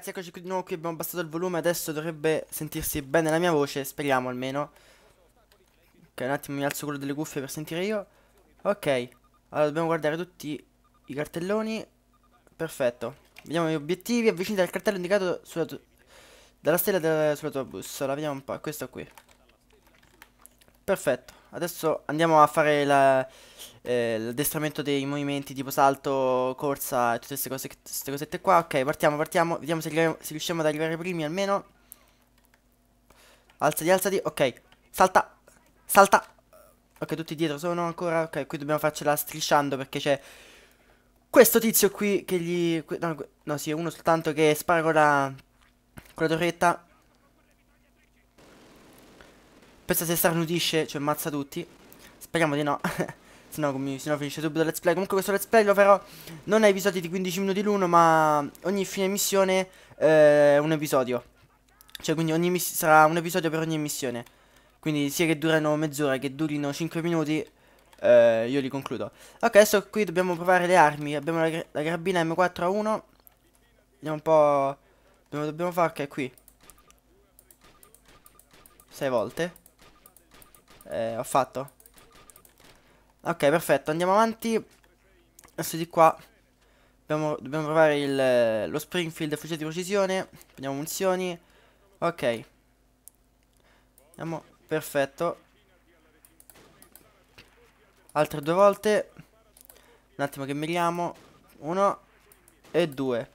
ragazzi, eccoci qui di nuovo qui, abbiamo abbassato il volume, adesso dovrebbe sentirsi bene la mia voce, speriamo almeno. Ok, un attimo mi alzo quello delle cuffie per sentire io. Ok, allora dobbiamo guardare tutti i cartelloni. Perfetto. Vediamo gli obiettivi, avvicinati al cartello indicato sulla dalla stella sulla tua bussola. Vediamo un po', questo qui. Perfetto adesso andiamo a fare eh, l'addestramento eh, dei movimenti tipo salto, corsa e tutte queste, cose, queste cosette qua. Ok, partiamo, partiamo, vediamo se, se riusciamo ad arrivare primi almeno. Alzati, alzati, ok, salta, salta. Ok, tutti dietro sono ancora, ok, qui dobbiamo farcela strisciando perché c'è questo tizio qui che gli... No, no sì, uno soltanto che spara con la, con la torretta Pensa se stranudisce, cioè ammazza tutti. Speriamo di no. se, no se no finisce subito il let's play. Comunque questo let's play lo farò non a episodi di 15 minuti l'uno, ma ogni fine missione eh, un episodio. Cioè quindi sarà un episodio per ogni missione. Quindi sia che durano mezz'ora che durino 5 minuti eh, io li concludo. Ok, adesso qui dobbiamo provare le armi. Abbiamo la, la carabina M4A1. Vediamo un po' dove dobbiamo fare che è qui. 6 volte eh, ho fatto. Ok, perfetto, andiamo avanti. Adesso di qua dobbiamo, dobbiamo provare il, eh, lo Springfield fucile di precisione. Prendiamo munizioni. Ok. Andiamo, perfetto. Altre due volte. Un attimo che miriamo. Uno e due.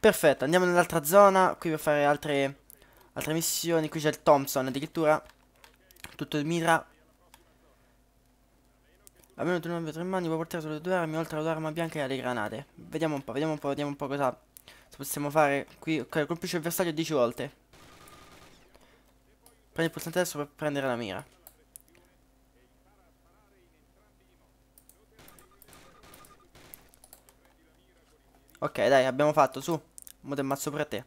Perfetto, andiamo nell'altra zona, qui per fare altre, altre missioni. Qui c'è il Thompson addirittura. Tutto il mira Almeno tu non tre mani, può portare solo due armi, oltre ad all'arma bianca e alle granate. Vediamo un po', vediamo un po', vediamo un po' cosa possiamo fare qui. Ok, colpisce il bersaglio 10 volte. Prendi il pulsante adesso per prendere la mira. Ok, dai, abbiamo fatto, su. Mo' del mazzo per te.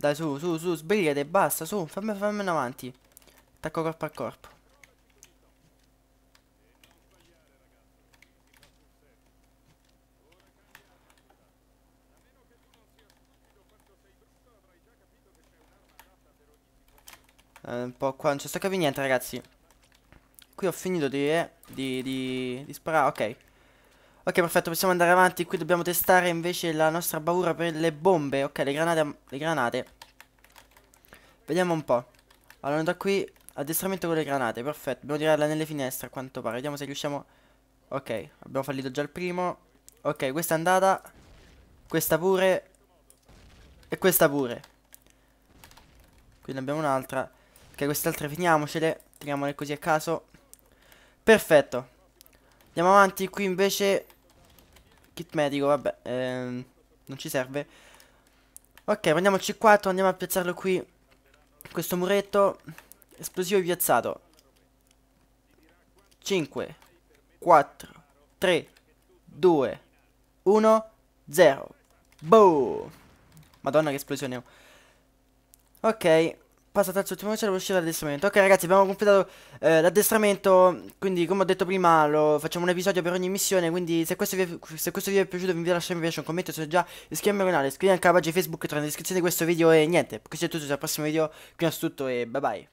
Dai, su, su, su, sbrigate, basta, su, fammi, fammi in avanti. Attacco corpo a corpo. Eh, un po' qua, non ci sto capendo niente, ragazzi. Qui ho finito di, eh, di, di, di sparare, ok. Ok, perfetto, possiamo andare avanti. Qui dobbiamo testare invece la nostra paura per le bombe. Ok, le granate. Le granate. Vediamo un po'. Allora, da qui addestramento con le granate. Perfetto, dobbiamo tirarla nelle finestre a quanto pare. Vediamo se riusciamo... Ok, abbiamo fallito già il primo. Ok, questa è andata. Questa pure. E questa pure. Qui ne abbiamo un'altra. Ok, queste altre finiamocele. Tiriamole così a caso. Perfetto. Andiamo avanti, qui invece Kit medico, vabbè, ehm, non ci serve. Ok, prendiamo il C4, andiamo a piazzarlo qui. Questo muretto. Esplosivo piazzato. 5, 4, 3, 2, 1, 0. Boh! Madonna che esplosione ho. Oh. Ok passato al settimo c'era uscire l'addestramento. Ok ragazzi abbiamo completato eh, l'addestramento, quindi come ho detto prima lo, facciamo un episodio per ogni missione, quindi se questo vi è, se questo vi è piaciuto vi invito a lasciare un un commento, se già iscrivetevi al canale, iscrivetevi anche alla pagina Facebook tra la descrizione di questo video e niente, questo è tutto, al prossimo video, qui è tutto e bye bye.